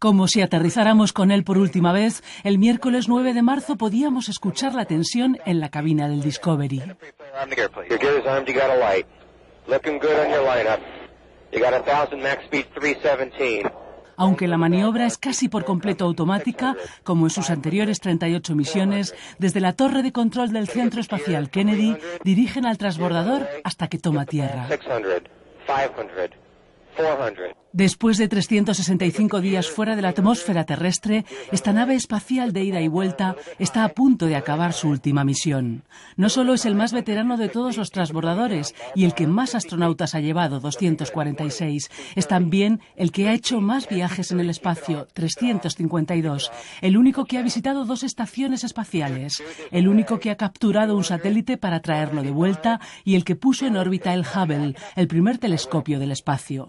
Como si aterrizáramos con él por última vez, el miércoles 9 de marzo podíamos escuchar la tensión en la cabina del Discovery aunque la maniobra es casi por completo automática, como en sus anteriores 38 misiones, desde la torre de control del Centro Espacial Kennedy dirigen al transbordador hasta que toma tierra. Después de 365 días fuera de la atmósfera terrestre, esta nave espacial de ida y vuelta está a punto de acabar su última misión. No solo es el más veterano de todos los transbordadores y el que más astronautas ha llevado, 246, es también el que ha hecho más viajes en el espacio, 352, el único que ha visitado dos estaciones espaciales, el único que ha capturado un satélite para traerlo de vuelta y el que puso en órbita el Hubble, el primer telescopio del espacio.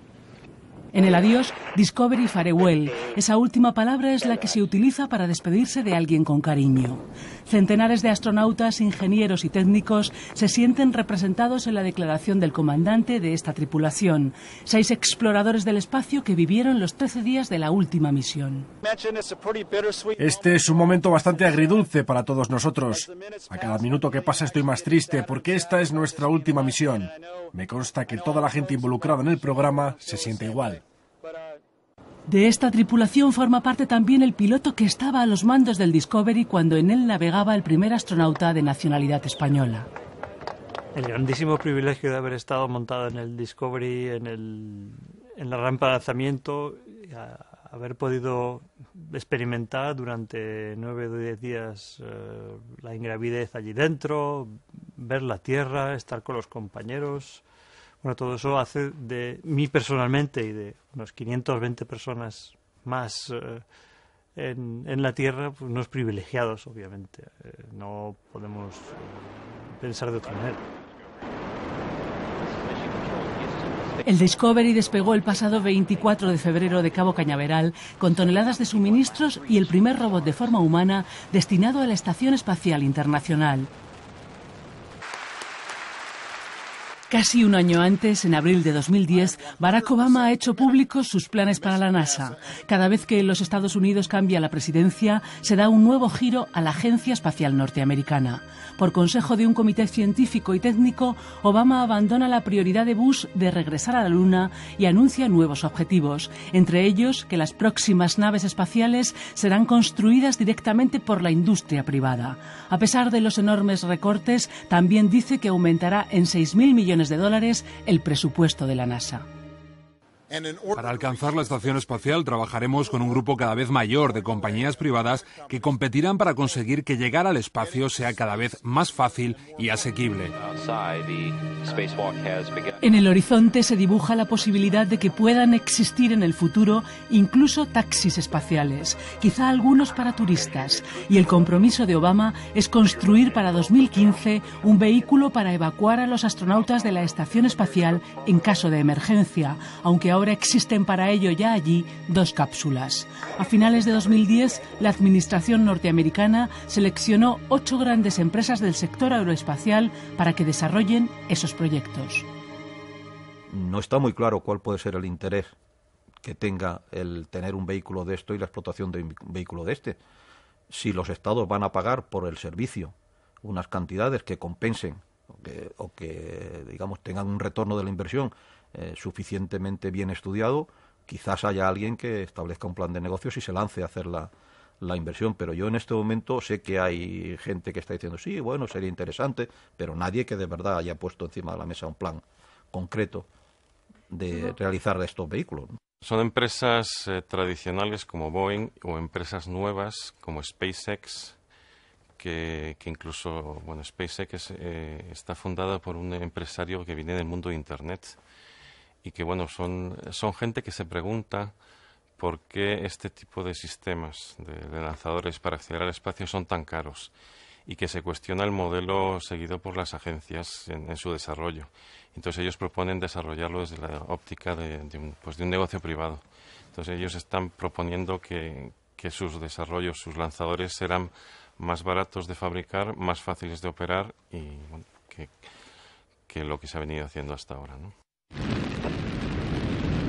En el adiós, Discovery Farewell. Esa última palabra es la que se utiliza para despedirse de alguien con cariño. Centenares de astronautas, ingenieros y técnicos se sienten representados en la declaración del comandante de esta tripulación. Seis exploradores del espacio que vivieron los 13 días de la última misión. Este es un momento bastante agridulce para todos nosotros. A cada minuto que pasa estoy más triste porque esta es nuestra última misión. Me consta que toda la gente involucrada en el programa se siente igual. De esta tripulación forma parte también el piloto que estaba a los mandos del Discovery cuando en él navegaba el primer astronauta de nacionalidad española. El grandísimo privilegio de haber estado montado en el Discovery, en, el, en la rampa de lanzamiento, haber podido experimentar durante nueve o diez días eh, la ingravidez allí dentro, ver la Tierra, estar con los compañeros, bueno, todo eso hace de mí personalmente y de unos 520 personas más eh, en, la Tierra, pues, unos privilegiados, obviamente. Eh, no podemos eh, pensar de otra manera. El Discovery despegó el pasado 24 de febrero de Cabo Cañaveral con toneladas de suministros y el primer robot de forma humana destinado a la Estación Espacial Internacional. Casi un año antes, en abril de 2010, Barack Obama ha hecho públicos sus planes para la NASA. Cada vez que los Estados Unidos cambia la presidencia, se da un nuevo giro a la Agencia Espacial Norteamericana. Por consejo de un comité científico y técnico, Obama abandona la prioridad de Bush de regresar a la Luna y anuncia nuevos objetivos, entre ellos que las próximas naves espaciales serán construidas directamente por la industria privada. A pesar de los enormes recortes, también dice que aumentará en 6.000 millones de dólares el presupuesto de la NASA. Para alcanzar la estación espacial trabajaremos con un grupo cada vez mayor de compañías privadas que competirán para conseguir que llegar al espacio sea cada vez más fácil y asequible. En el horizonte se dibuja la posibilidad de que puedan existir en el futuro incluso taxis espaciales, quizá algunos para turistas, y el compromiso de Obama es construir para 2015 un vehículo para evacuar a los astronautas de la estación espacial en caso de emergencia, aunque ahora ahora existen para ello ya allí dos cápsulas. A finales de 2010, la administración norteamericana seleccionó ocho grandes empresas del sector aeroespacial para que desarrollen esos proyectos. No está muy claro cuál puede ser el interés que tenga el tener un vehículo de esto y la explotación de un vehículo de este. Si los estados van a pagar por el servicio unas cantidades que compensen o que, digamos, tengan un retorno de la inversión eh, suficientemente bien estudiado, quizás haya alguien que establezca un plan de negocios y se lance a hacer la, inversión. Pero yo en este momento sé que hay gente que está diciendo, sí, bueno, sería interesante, pero nadie que de verdad haya puesto encima de la mesa un plan concreto de realizar estos vehículos. Son empresas eh, tradicionales como Boeing o empresas nuevas como SpaceX, que, que incluso, bueno, SpaceX eh, está fundada por un empresario que viene del mundo de Internet y que bueno, son, son gente que se pregunta por qué este tipo de sistemas de, lanzadores para acceder al espacio son tan caros y que se cuestiona el modelo seguido por las agencias en, su desarrollo. Entonces ellos proponen desarrollarlo desde la óptica de, pues, un, negocio privado. Entonces ellos están proponiendo que, sus desarrollos, sus lanzadores serán más baratos de fabricar, más fáciles de operar y que, que, lo que se ha venido haciendo hasta ahora. ¿no?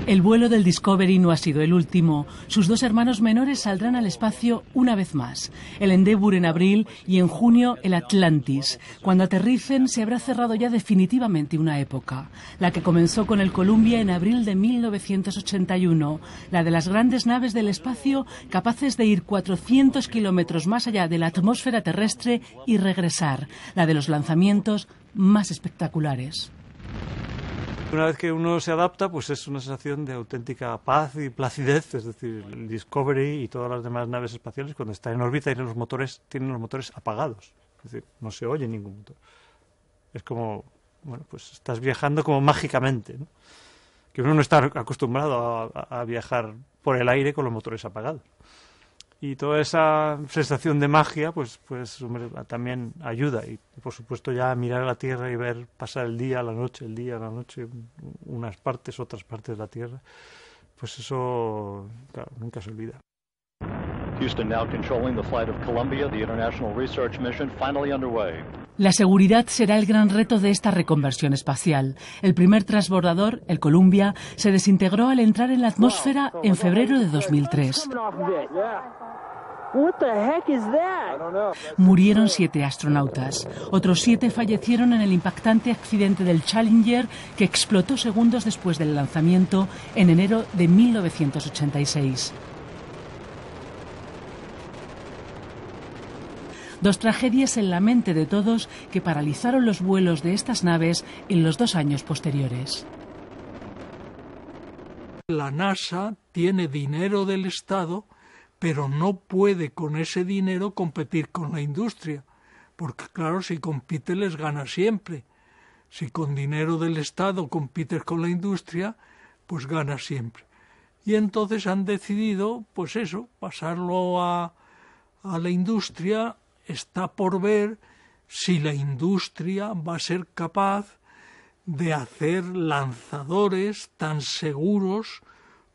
El vuelo del Discovery no ha sido el último. Sus dos hermanos menores saldrán al espacio una vez más. El Endeavour en abril y en junio el Atlantis. Cuando aterricen se habrá cerrado ya definitivamente una época. La que comenzó con el Columbia en abril de 1981. La de las grandes naves del espacio capaces de ir 400 kilómetros más allá de la atmósfera terrestre y regresar. La de los lanzamientos más espectaculares una vez que uno se adapta, pues es una sensación de auténtica paz y placidez, es decir, el Discovery y todas las demás naves espaciales cuando están en órbita tienen los motores, tienen los motores apagados, es decir, no se oye ningún motor. Es como, bueno, pues estás viajando como mágicamente, que uno no está acostumbrado a viajar por el aire con los motores apagados y toda esa sensación de magia, pues, pues también ayuda. Y por supuesto ya mirar la Tierra y ver pasar el día, la noche, el día, la noche, unas partes, otras partes de la Tierra, pues eso nunca se olvida. La seguridad será el gran reto de esta reconversión espacial. El primer transbordador, el Columbia, se desintegró al entrar en la atmósfera en febrero de 2003. Murieron siete astronautas. Otros siete fallecieron en el impactante accidente del Challenger que explotó segundos después del lanzamiento en enero de 1986. Dos tragedias en la mente de todos que paralizaron los vuelos de estas naves en los dos años posteriores. La NASA tiene dinero del Estado, pero no puede con ese dinero competir con la industria, porque claro, si compite les gana siempre. Si con dinero del Estado compites con la industria, pues gana siempre. Y entonces han decidido, pues eso, pasarlo a, a la industria está por ver si la industria va a ser capaz de hacer lanzadores tan seguros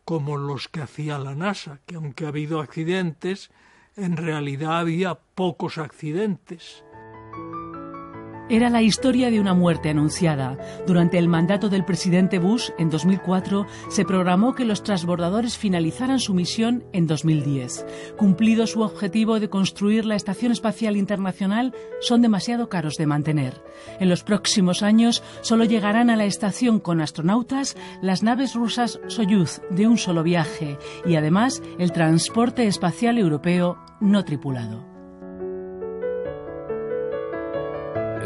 como los que hacía la NASA, que aunque ha habido accidentes, en realidad había pocos accidentes. Era la historia de una muerte anunciada. Durante el mandato del presidente Bush, en 2004, se programó que los transbordadores finalizaran su misión en 2010. Cumplido su objetivo de construir la Estación Espacial Internacional, son demasiado caros de mantener. En los próximos años, solo llegarán a la estación con astronautas las naves rusas Soyuz de un solo viaje y además el transporte espacial europeo no tripulado.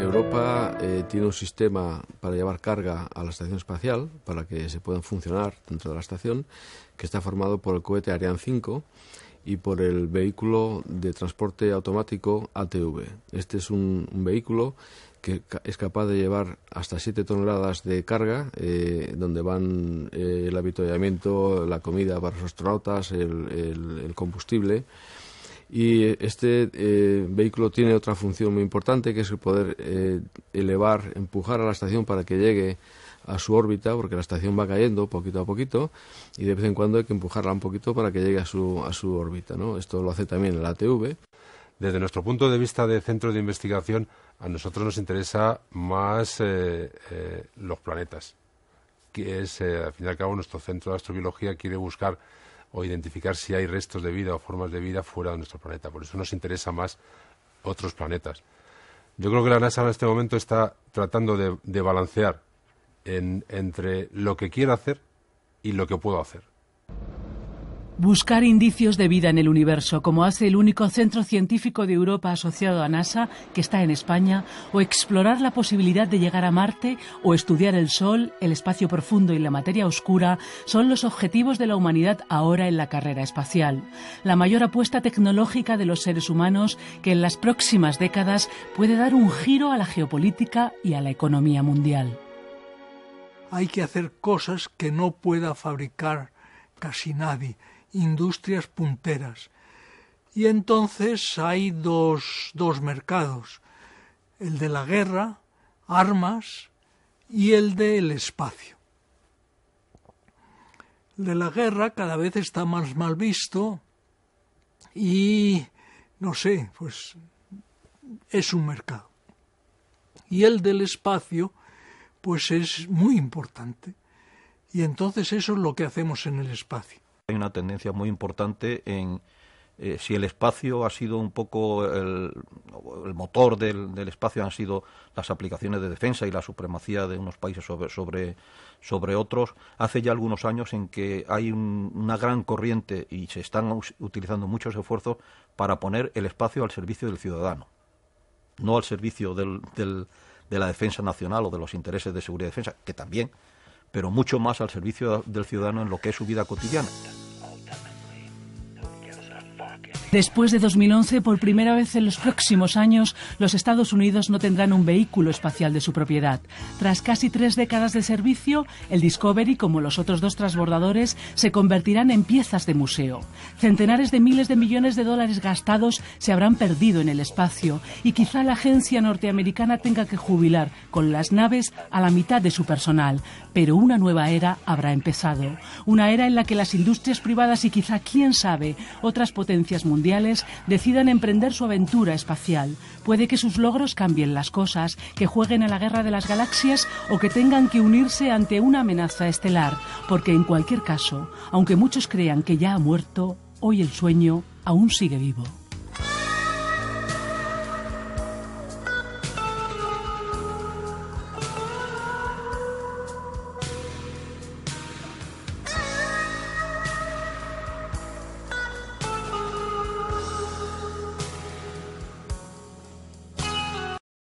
Europa eh, tiene un sistema para llevar carga a la estación espacial, para que se puedan funcionar dentro de la estación, que está formado por el cohete Ariane 5 y por el vehículo de transporte automático ATV. Este es un, vehículo que es capaz de llevar hasta 7 toneladas de carga, eh, donde van eh, el avituallamiento, la comida para los astronautas, el combustible. Y este eh, vehículo tiene otra función muy importante, que es el poder eh, elevar, empujar a la estación para que llegue a su órbita, porque la estación va cayendo poquito a poquito, y de vez en cuando hay que empujarla un poquito para que llegue a su, a su órbita. Esto lo hace también la ATV. Desde nuestro punto de vista de centro de investigación, a nosotros nos interesa más eh, los planetas, que es, al fin y al cabo, nuestro centro de astrobiología quiere buscar o identificar si hay restos de vida o formas de vida fuera de nuestro planeta. Por eso nos interesa más otros planetas. Yo creo que la NASA en este momento está tratando de, balancear entre lo que quiero hacer y lo que puedo hacer. Buscar indicios de vida en el universo, como hace el único centro científico de Europa asociado a NASA, que está en España, o explorar la posibilidad de llegar a Marte, o estudiar el Sol, el espacio profundo y la materia oscura, son los objetivos de la humanidad ahora en la carrera espacial. La mayor apuesta tecnológica de los seres humanos que en las próximas décadas puede dar un giro a la geopolítica y a la economía mundial. Hay que hacer cosas que no pueda fabricar casi nadie industrias punteras. Y entonces hay dos, mercados, el de la guerra, armas, y el del espacio. El de la guerra cada vez está más mal visto y, no sé, pues es un mercado. Y el del espacio, pues es muy importante. Y entonces eso es lo que hacemos en el espacio hay una tendencia muy importante en eh, si el espacio ha sido un poco el, motor del, espacio han sido las aplicaciones de defensa y la supremacía de unos países sobre, sobre, sobre otros, hace ya algunos años en que hay una gran corriente y se están utilizando muchos esfuerzos para poner el espacio al servicio del ciudadano, no al servicio de la defensa nacional o de los intereses de seguridad y defensa, que también, pero mucho más al servicio del ciudadano en lo que es su vida cotidiana. Después de 2011, por primera vez en los próximos años, los Estados Unidos no tendrán un vehículo espacial de su propiedad. Tras casi tres décadas de servicio, el Discovery, como los otros dos transbordadores, se convertirán en piezas de museo. Centenares de miles de millones de dólares gastados se habrán perdido en el espacio y quizá la agencia norteamericana tenga que jubilar con las naves a la mitad de su personal. Pero una nueva era habrá empezado. Una era en la que las industrias privadas y quizá, quién sabe, otras potencias mundiales decidan emprender su aventura espacial. Puede que sus logros cambien las cosas, que jueguen a la guerra de las galaxias o que tengan que unirse ante una amenaza estelar, porque en cualquier caso, aunque muchos crean que ya ha muerto, hoy el sueño aún sigue vivo.